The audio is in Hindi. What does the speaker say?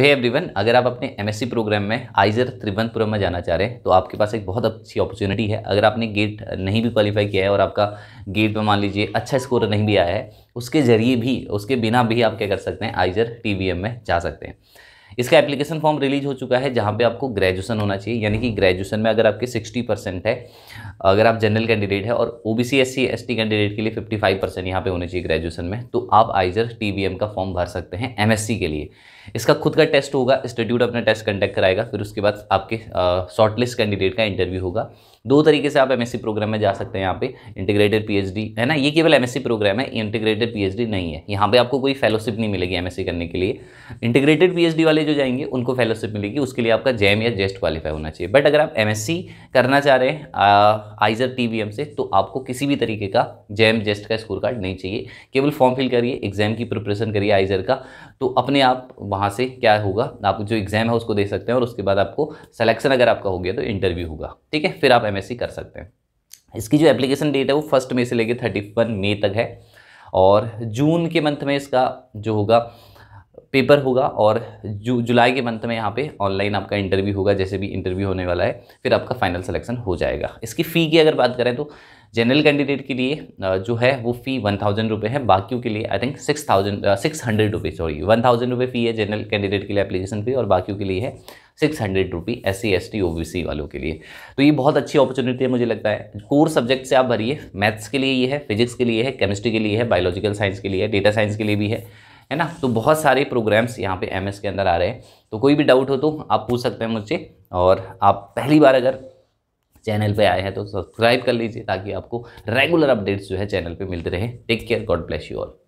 हे hey एवरीवन अगर आप अपने एमएससी प्रोग्राम में आइजर त्रिवंतपुरम में जाना चाह रहे हैं तो आपके पास एक बहुत अच्छी अपॉर्चुनिटी है अगर आपने गेट नहीं भी क्वालिफाई किया है और आपका गेट पर मान लीजिए अच्छा स्कोर नहीं भी आया है उसके ज़रिए भी उसके बिना भी आप क्या कर सकते हैं आइजर टी में जा सकते हैं इसका एप्लीकेशन फॉर्म रिलीज हो चुका है जहाँ पे आपको ग्रेजुएशन होना चाहिए यानी कि ग्रेजुएशन में अगर आपके 60 परसेंट है अगर आप जनरल कैंडिडेट है और O B C S C candidate के लिए 55 परसेंट यहाँ पर होने चाहिए ग्रेजुएशन में तो आप आइजर टी का फॉर्म भर सकते हैं एम के लिए इसका खुद का टेस्ट होगा इंस्टीट्यूट अपना टेस्ट कंडक्ट कराएगा फिर उसके बाद आपके शॉर्टलिस्ट कैंडिडेट का इंटरव्यू होगा दो तरीके से आप एमएससी प्रोग्राम में जा सकते हैं यहाँ पे इंटीग्रेटेड पीएचडी है ना ये केवल एमएससी प्रोग्राम है इंटीग्रेटेड पीएचडी नहीं है यहाँ पे आपको कोई फेलोशिप नहीं मिलेगी एमएससी करने के लिए इंटीग्रेटेड पी वाले वाले जो जाएंगे उनको फेलोशिप मिलेगी उसके लिए आपका जैम या जेस्ट क्वालिफाई होना चाहिए बट अगर आप एमएससी करना चाह रहे हैं आइजर टीवीएम से तो आपको किसी भी तरीके का जैम जेस्ट का स्कोर कार्ड नहीं चाहिए केवल फॉर्म फिल करिए एग्जाम की प्रिपरेशन करिए आइजर का तो अपने आप वहाँ से क्या होगा आप जो एग्ज़ाम है उसको दे सकते हैं और उसके बाद आपको सलेक्शन अगर आपका हो गया तो इंटरव्यू होगा ठीक है फिर आप एम कर सकते हैं इसकी जो एप्लीकेशन डेट है वो फर्स्ट मई से लेकर थर्टी वन मई तक है और जून के मंथ में इसका जो होगा पेपर होगा और जू जुलाई के मंथ में यहाँ पे ऑनलाइन आपका इंटरव्यू होगा जैसे भी इंटरव्यू होने वाला है फिर आपका फाइनल सिलेक्शन हो जाएगा इसकी फ़ी की अगर बात करें तो जनरल कैंडिडेट के लिए जो है वो फ़ी वन थाउजेंड रुपये है बाकियों के लिए I think six thousand six hundred rupees sorry one thousand रुपये फ़ी है जनरल कैंडिडेट के लिए एप्लीकेशन फ़ी और बाकियों के लिए है six hundred rupee S C S T O B C वालों के लिए तो ये बहुत अच्छी अपॉर्चुनिटी है मुझे लगता है कोर सब्जेक्ट से आप भरिए मैथ्स के लिए ये है फिजिक्स के लिए है केमिस्ट्री के लिए है बायोलॉजिकल साइंस के लिए है डेटा साइंस के लिए भी है है ना तो बहुत सारे प्रोग्राम्स यहाँ पे एमएस के अंदर आ रहे हैं तो कोई भी डाउट हो तो आप पूछ सकते हैं मुझसे और आप पहली बार अगर चैनल पे आए हैं तो सब्सक्राइब कर लीजिए ताकि आपको रेगुलर अपडेट्स जो है चैनल पे मिलते रहे take care god bless you all